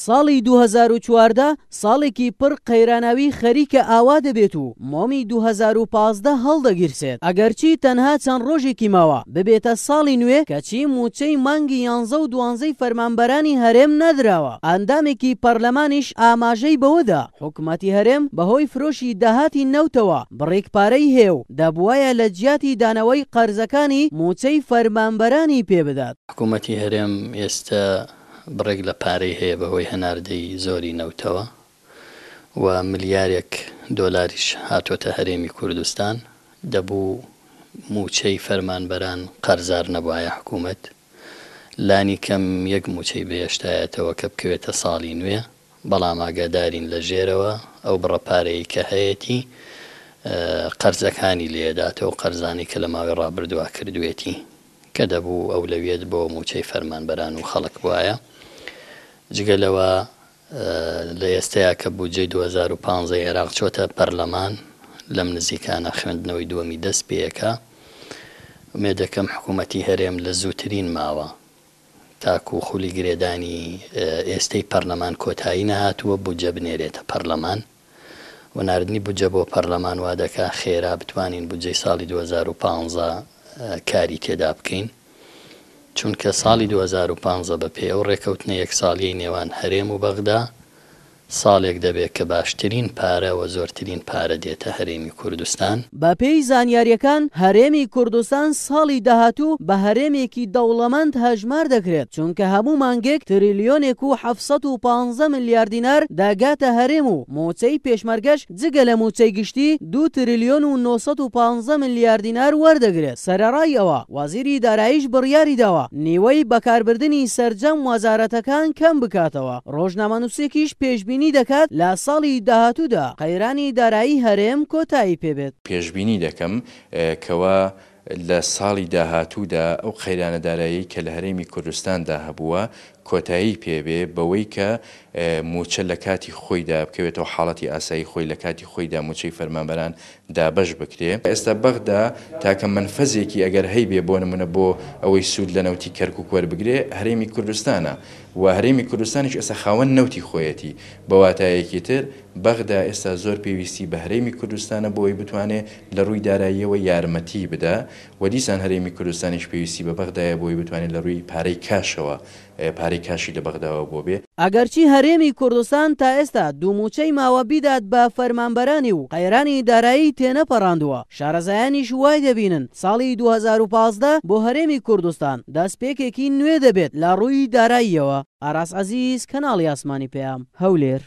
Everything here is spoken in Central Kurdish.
ساڵی 2014 ساڵێکی پڕ قەیراناوی خەریکە ئاوا دەبێت و مۆمی 2015 هەڵدەگیرسێت ئەگەرچی تەنها چەند ڕۆژێکی ماوە ببێتە ساڵی نوێ کەچی موچەی مانگی 11 دوانزەی فەرمانبەرانی هەرێم نەدراوە ئەندامێکی پەرلەمانیش ئاماژەی بەوەدا حکوومەتتی هەرێم بەهۆی فرۆشی داهاتی نەوتەوە بڕێکپارەی هێو دەبواە لە جیاتی دانەوەی قەرزەکانی موچەی فەرمانبەرانی پێبدات حکوومەتتی هەرێم ئێستا بڕێک لە پارەی هەیە بەهۆی هەناردەی زۆری نەوتەوە و ملیارێک دۆلاریش هاتۆتە هەرێمی کوردستان دەبوو موچەی فەرمانبەران قەرزار نەبواە حکوومەت لانی کەم یەک موچەی بێشتایەتەوە کە بکوێتە ساڵی نوێ بەڵام ئاگادارین لە ژێرەوە ئەو بڕەپارەیە کە هەیەی قەرزەکانی لێداتەوە قەرزانی کە لە ماوەی ڕابردووا کردوێتی کە دەبوو ئەو لەوێت بۆ موچەی فەرمانبەران و خەڵک وایە جگەلەوە لە ئێستەیە کە بودجێ 2015 عێراق چۆتە پەرلەمان لەم نزیکانە خوێندنەوەی دووەمی دەست پێەکە مێ دەکەم حکوومەتی هەرێم لە زووترین ماوە تاکو خولی گرێدانی ئێستەی پەرلەمان کۆتایی نەهاتووە بودجە بنێرێتە پەرلەمان و نردنی بودجە بۆ پەرلەمان وا دەکا خێرا بتوانین بودجەی ساڵی 2015 کاری تێدا بکەین چونکە ساڵی 2015 بە پێ ئەو ڕێکەوتنە یەک ساڵی نێوان هەرێم و بەغدا ساڵێک دەبێت کە باشترین پارە و زۆرترین پارە دێتە هەرێمی کوردستان بە پێی زانیاریەکان هەرێمی کوردستان ساڵی داهاتوو بە هەرێمێکی دەوڵەمەند هەژمار دەکرێت چونکە هەموو مانگێک تریلیۆنێک و 15 میلیارد دینار داگاتە هەرێم و مۆچەی پێشمەرگەش جگە لە موچەی گشتی دو تریلیۆن و 915 میلیارد دینار وەردەگرێت سەرڕایەوە وازیری داراییش بڕیاری داوە نیوەی بەکاربردننی سرجەم وەزارەتەکان کەم بکاتەوە ڕۆژنامەنووسێکیش پێشبینی پێشبینی دەکات لە ساڵی داهاتوودا قەیرانی دارایی هەرێم کۆتایی پێبێت پێشبینی دەکەم کەوا لە ساڵی داهاتوودا ئەو قەیرانە دارایی کە لە هەرێمی کوردستاندا هەبووە کۆتایی پێبێ بەوەی کە موچە لە کاتی خۆیدا بکەوێتەوە حاڵەتی ئاسایی خۆی لە کاتی خۆیدا موچەی فەرمانبەران دابش بکرێ ئێستا بەغدا تاکە منفەزێکی ئەگەر هەی بێ بۆ نمونە بۆ ئەوەی سوود لە نەوتی کەرک و کۆر بگرێ هەرێمی کوردستانە و هەرێمی کوردستانیش ئێستا خاوەن نەوتی خۆیەتی بەواتایەکی تر بەغدا ئێستا زۆر پێویستی بە هەرێمی کوردستانە بۆی بتوانێت لە ڕووی داراییەوە یارمەتی بدا و دیسان هەرێمی کوردستانیش پێویستی بە بەغدایە بۆی بتوانێت لە ڕووی پارەی کاشەوە پارە هەرێکاشی لە بەغداوە بۆ بێ ئەگەرچی هەرێمی کوردستان تا ئێستا دوموچەی ماوە بیدات بە فەرمانبەرانی و قەیرانی دارایی تێنەپەڕاندووە شارەزایانیش وای دەبینن ساڵی 2015 بۆ هەرێمی کوردستان دەستپێکێکی نوێ دەبێت لە ڕووی داراییەوە ئاراس عزیز کەناڵی ئاسمانی پێیام هەولێر